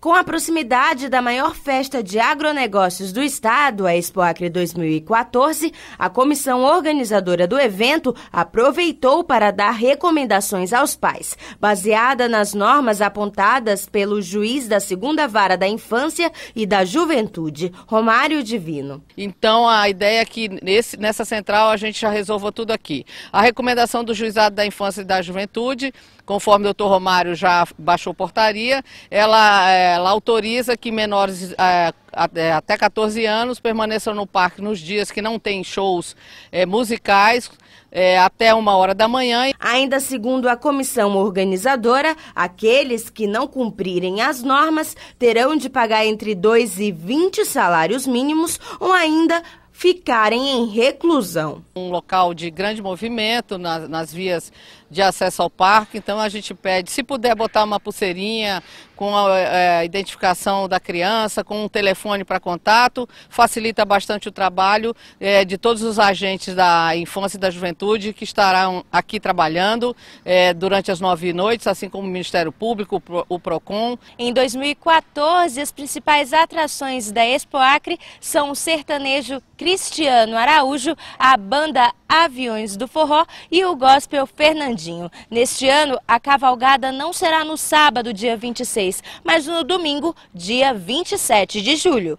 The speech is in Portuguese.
Com a proximidade da maior festa de agronegócios do estado, a Expo Acre 2014, a comissão organizadora do evento aproveitou para dar recomendações aos pais. Baseada nas normas apontadas pelo juiz da segunda vara da infância e da juventude, Romário Divino. Então, a ideia é que nesse, nessa central a gente já resolva tudo aqui. A recomendação do juizado da infância e da juventude, conforme o doutor Romário já baixou portaria, ela. É, ela autoriza que menores é, até 14 anos permaneçam no parque nos dias que não tem shows é, musicais. É, até uma hora da manhã. Ainda segundo a comissão organizadora, aqueles que não cumprirem as normas terão de pagar entre 2 e 20 salários mínimos ou ainda ficarem em reclusão. Um local de grande movimento nas, nas, vias de acesso ao parque, então a gente pede, se puder botar uma pulseirinha, com a, a é, identificação da criança, com um telefone para contato, facilita bastante o trabalho é, de todos os agentes da infância e da juventude que estarão aqui trabalhando é, durante as nove noites, assim como o Ministério Público, o PROCON. Em 2014, as principais atrações da Expo Acre são o sertanejo Cristiano Araújo, a banda Aviões do Forró e o gospel Fernandinho. Neste ano, a cavalgada não será no sábado, dia 26, mas no domingo, dia 27 de julho.